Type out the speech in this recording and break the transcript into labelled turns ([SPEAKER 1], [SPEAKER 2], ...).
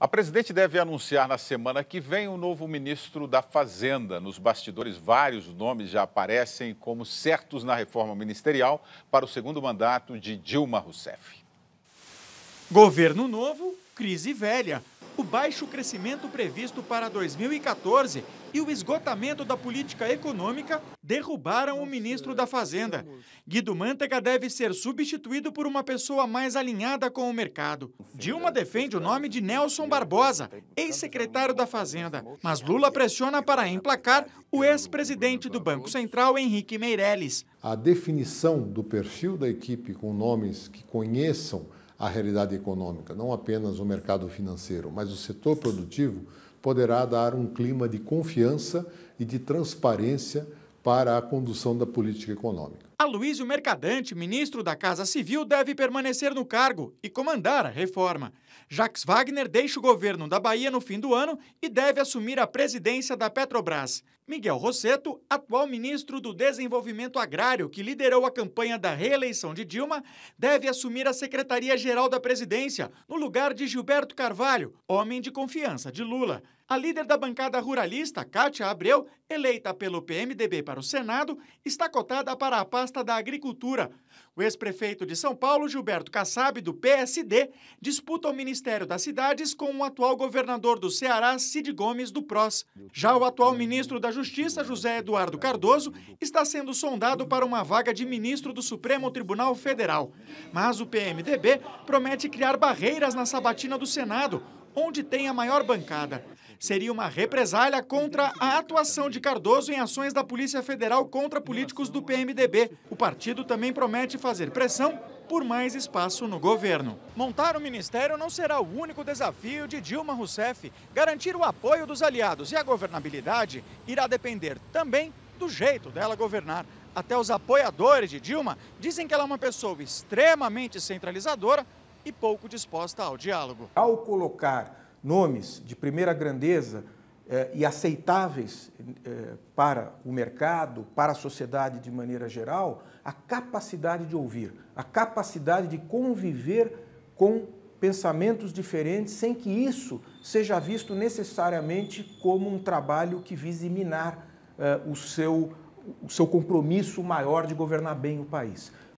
[SPEAKER 1] A presidente deve anunciar na semana que vem o um novo ministro da Fazenda. Nos bastidores, vários nomes já aparecem como certos na reforma ministerial para o
[SPEAKER 2] segundo mandato de Dilma Rousseff. Governo novo, crise velha o baixo crescimento previsto para 2014 e o esgotamento da política econômica derrubaram o ministro da Fazenda. Guido Mantega deve ser substituído por uma pessoa mais alinhada com o mercado. Dilma defende o nome de Nelson Barbosa, ex-secretário da Fazenda, mas Lula pressiona para emplacar o ex-presidente do Banco Central, Henrique Meirelles.
[SPEAKER 1] A definição do perfil da equipe com nomes que conheçam a realidade econômica, não apenas o mercado financeiro, mas o setor produtivo poderá dar um clima de confiança e de transparência para a condução da política econômica.
[SPEAKER 2] Aloysio Mercadante, ministro da Casa Civil, deve permanecer no cargo e comandar a reforma. Jacques Wagner deixa o governo da Bahia no fim do ano e deve assumir a presidência da Petrobras. Miguel Rosseto, atual ministro do Desenvolvimento Agrário, que liderou a campanha da reeleição de Dilma, deve assumir a Secretaria-Geral da Presidência, no lugar de Gilberto Carvalho, homem de confiança de Lula. A líder da bancada ruralista, Cátia Abreu, eleita pelo PMDB para o Senado, está cotada para a pasta da Agricultura. O ex-prefeito de São Paulo, Gilberto Kassab, do PSD, disputa o Ministério das Cidades com o atual governador do Ceará, Cid Gomes, do PROS. Já o atual ministro da Justiça, José Eduardo Cardoso, está sendo sondado para uma vaga de ministro do Supremo Tribunal Federal. Mas o PMDB promete criar barreiras na sabatina do Senado onde tem a maior bancada. Seria uma represália contra a atuação de Cardoso em ações da Polícia Federal contra políticos do PMDB. O partido também promete fazer pressão por mais espaço no governo. Montar o ministério não será o único desafio de Dilma Rousseff. Garantir o apoio dos aliados e a governabilidade irá depender também do jeito dela governar. Até os apoiadores de Dilma dizem que ela é uma pessoa extremamente centralizadora e pouco disposta ao diálogo. Ao
[SPEAKER 3] colocar nomes de primeira grandeza eh, e aceitáveis eh, para o mercado, para a sociedade de maneira geral, a capacidade de ouvir, a capacidade de conviver com pensamentos diferentes, sem que isso seja visto necessariamente como um trabalho que vise minar eh, o, seu, o seu compromisso maior de governar bem o país.